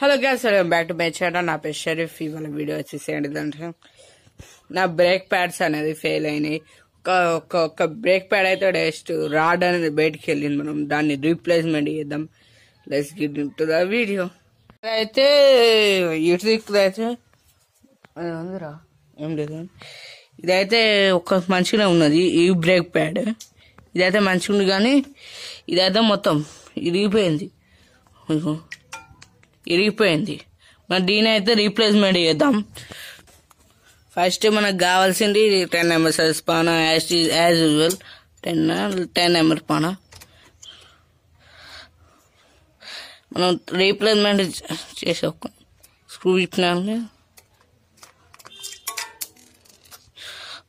hello guys sir back to my channel నా పేరు షరీఫ్ ఇవాళ వీడియో వచ్చేసేయండి దాంట్లో నా బ్రేక్ ప్యాడ్స్ అనేది ఫెయిల్ అయినాయి ఒక ఒక్క బ్రేక్ ప్యాడ్ అయితే డెస్ట్ రాడ్ అనేది బయటికి వెళ్ళింది మనం దాన్ని రీప్లేస్మెంట్ చేద్దాం let's get to the video అయితే ఇటు దిక్కులు అయితే ఉందిరా ఏం లేదు ఇదైతే ఒక మంచిగా ఉన్నది ఈ బ్రేక్ ప్యాడ్ ఇదైతే మంచిగా ఉంది కానీ ఇదైతే మొత్తం ఇదిగిపోయింది ఇరుగిపోయింది మరి దీని అయితే రీప్లేస్మెంట్ చేద్దాం ఫస్ట్ మనం కావాల్సింది 10 ఎంబర్స్ స్పానా ఎస్ఈజ్ ఆజ్ వెల్ 10 10 ఎంబర్ పానా మనం రీప్లేస్మెంట్ చేసాక screw విపన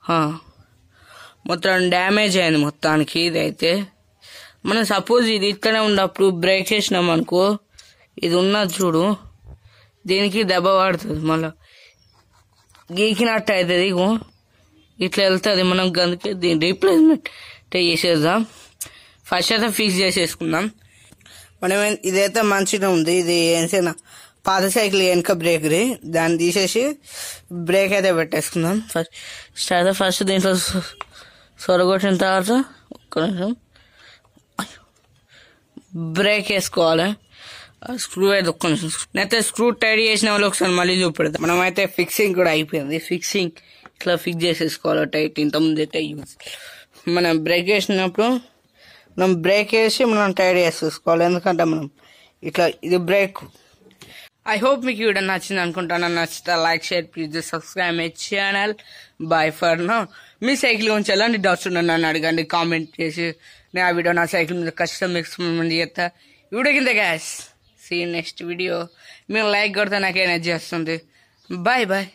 హ్మత్రన్ డ్యామేజ్ అయింది మొత్తానికి ఇదైతే మనం సపోజ్ ఇది ఇట్టనే ఉందపుడు బ్రేక్ చేస్నం మనకు ఇది ఉన్నది చూడు దీనికి దెబ్బ పడుతుంది మళ్ళా గీకినట్టు అవుతుంది ఇగో ఇట్లా వెళ్తుంది మనం అందుకే దీని రీప్లేస్మెంట్ చేసేద్దాం ఫస్ట్ అయితే ఫిక్స్ చేసేసుకుందాం మనం ఇదైతే మంచిగా ఉంది ఇది ఏసైనా పాత సైకిల్ వెనుక బ్రేక్ది దాన్ని తీసేసి బ్రేక్ అయితే పెట్టేసుకుందాం ఫస్ట్ అయితే ఫస్ట్ దీంట్లో సొరగొట్టిన తర్వాత ఒక్క నిమిషం బ్రేక్ వేసుకోవాలి స్క్రూ అయితే కొంచెం నేనైతే స్క్రూ టైట్ చేసిన వాళ్ళు ఒకసారి మళ్ళీ చూపెడతా మనం అయితే ఫిక్సింగ్ కూడా అయిపోయింది ఫిక్సింగ్ ఇట్లా ఫిక్స్ చేసేసుకోవాలి టైట్ ఇంతకుముందు అయితే యూజ్ మనం బ్రేక్ వేసినప్పుడు మనం బ్రేక్ వేసి మనం టైట్ చేసేసుకోవాలి ఎందుకంటే మనం ఇట్లా ఇది బ్రేక్ ఐ హోప్ మీకు ఇవిడ నచ్చింది అనుకుంటాను నచ్చితే like share please subscribe my channel bye for now మీ సైకిల్ గురించి ఎలాంటి డౌట్స్ ఉన్నాను నన్ను అడగండి కామెంట్ చేసి నేను ఆ వీడియో నా సైకిల్ మీద కష్టం ఎక్స్పెరిమెంట్ చేస్తా వీడియో కింద గ్యాస్ సీ నెక్స్ట్ వీడియో మేము లైక్ కొడితే నాకు ఎనర్జీ వస్తుంది బాయ్ బాయ్